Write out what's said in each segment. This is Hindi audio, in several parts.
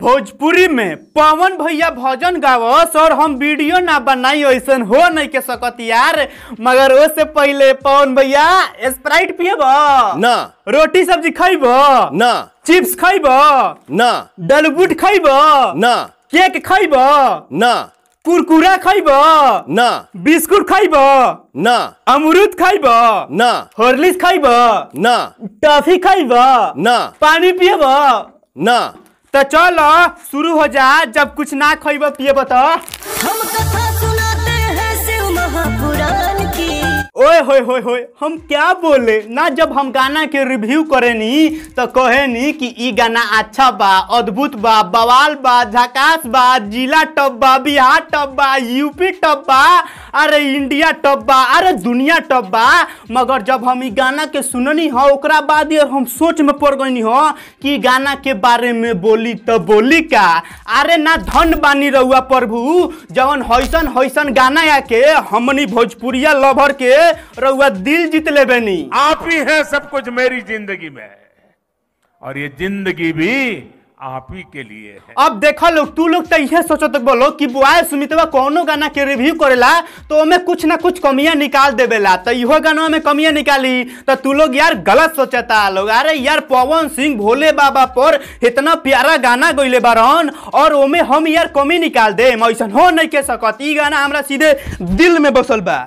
भोजपुरी में पवन भैया भजन गावस और हम वीडियो ना बनाई ऐसा हो नहीं के सकत यार मगर उससे पहले पवन भैया स्प्राइट पियब ना रोटी सब्जी खेब ना चिप्स खेब ना डलबुट खेब ना केक खेब ना कुरकुरा खेब ना बिस्कुट खाइब ना अमरूद खाइब ना हॉर्लिक्स खाइब ना टॉफी खाइब ना पानी पियब ना तो चलो शुरू हो जा जब कुछ ना खेब पियब तो होए होए होए हम क्या बोले ना जब हम गाना के रिव्यू करे नी तो कहे नी कि ये गाना अच्छा बा अद्भुत बा बवाल बा झकास बा जिला टॉप बा बिहार टॉप बा यूपी टॉप बा अरे इंडिया टॉप बा अरे दुनिया टॉप बा मगर जब हम ई गाना के सुननी हो ओकरा बाद ये हम सोच में पड़ गई हो कि गाना के बारे में बोली तो बोली का अरे ना धन बानी रहुआ प्रभु जवन हैसन हैसन गाना आके हमनी भोजपुरिया लवर के रउआ दिल जीत ले बनी आप ही है सब कुछ मेरी जिंदगी में और ये जिंदगी भी आप ही के लिए है अब देखो लोग तू लोग तो यह सोचो तो बोलो कि बुआ सुमितवा कोनो गाना के रिव्यू करेला तो हमें कुछ ना कुछ कमियां निकाल देवेला तो इहो गाना में कमियां निकाली तो तू लोग यार गलत सोचता लोग अरे यार पवन सिंह भोले बाबा पर इतना प्यारा गाना गईले बारन और ओमे हम यार कमी निकाल दे ऐसा हो नहीं कह सकत ई गाना हमारा सीधे दिल में बसल बा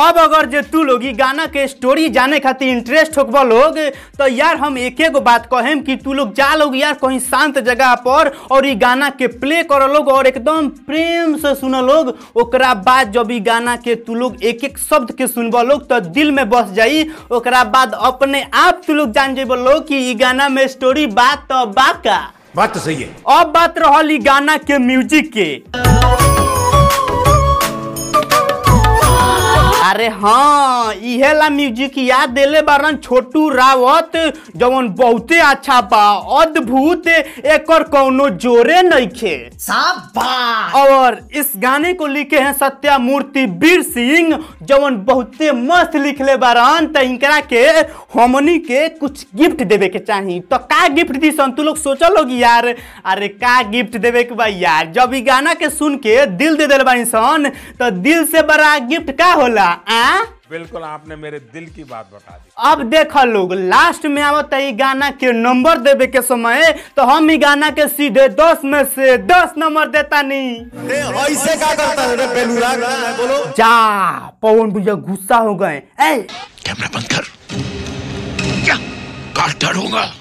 अब अगर जो तू लोग गाना के स्टोरी जाने खातिर इंटरेस्ट हो लोग तो यार हम एक गो बात कहें कि तू लोग जा लोग यार कहीं शांत जगह पर और ये गाना के प्ले कर लोग और एकदम प्रेम से सुन लोग ओकरा बाद जब ये गाना के तू लोग एक एक शब्द के सुनब लोग तो दिल में बस जाई ओकरा बाद अपने आप तू लोग जान जेब लोग कि ये गाना में स्टोरी बात तो बाका बात तो सही है अब बात रही गाना के म्यूजिक के अरे हाँ इहे ला म्यूजिक याद दिले बारन छोटू रावत जवन बहुते अच्छा बा अद्भुत एक कोनो जोरे नहीं खे और इस गाने को लिखे हैं सत्या मूर्ति वीर सिंह जवन बहुते मस्त लिखले बारन तो इनकरा के हमनी के कुछ गिफ्ट देवे के चाहिए तो का गिफ्ट दी सन तू लोग सोचल होगी यार अरे का गिफ्ट देवे के बा यार जब ई गाना के सुन के दिल दे दिल बानी सन तो दिल से बड़ा गिफ्ट का होला आ? बिल्कुल आपने मेरे दिल की बात बता दी अब देखो लोग लास्ट में आवत तो गाना के नंबर देवे के समय तो हम ही गाना के सीधे दस में से दस नंबर देता नहीं ऐसे क्या करता है पेलूरा बोलो जा पवन भैया गुस्सा हो गए कैमरा बंद कर क्या काट डालूंगा